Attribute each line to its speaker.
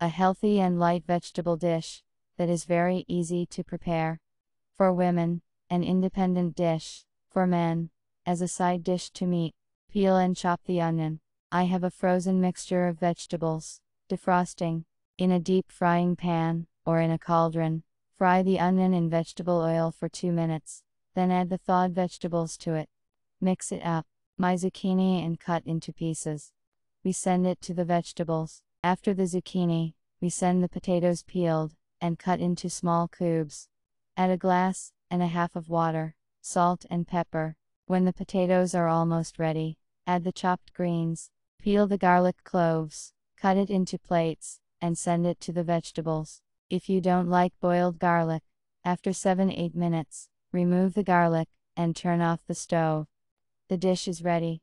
Speaker 1: A healthy and light vegetable dish that is very easy to prepare. For women, an independent dish. For men, as a side dish to meat. Peel and chop the onion. I have a frozen mixture of vegetables. Defrosting. In a deep frying pan, or in a cauldron, fry the onion in vegetable oil for two minutes. Then add the thawed vegetables to it. Mix it up. My zucchini and cut into pieces. We send it to the vegetables. After the zucchini, we send the potatoes peeled and cut into small cubes. Add a glass and a half of water, salt and pepper. When the potatoes are almost ready, add the chopped greens, peel the garlic cloves, cut it into plates, and send it to the vegetables. If you don't like boiled garlic, after 7-8 minutes, remove the garlic and turn off the stove. The dish is ready.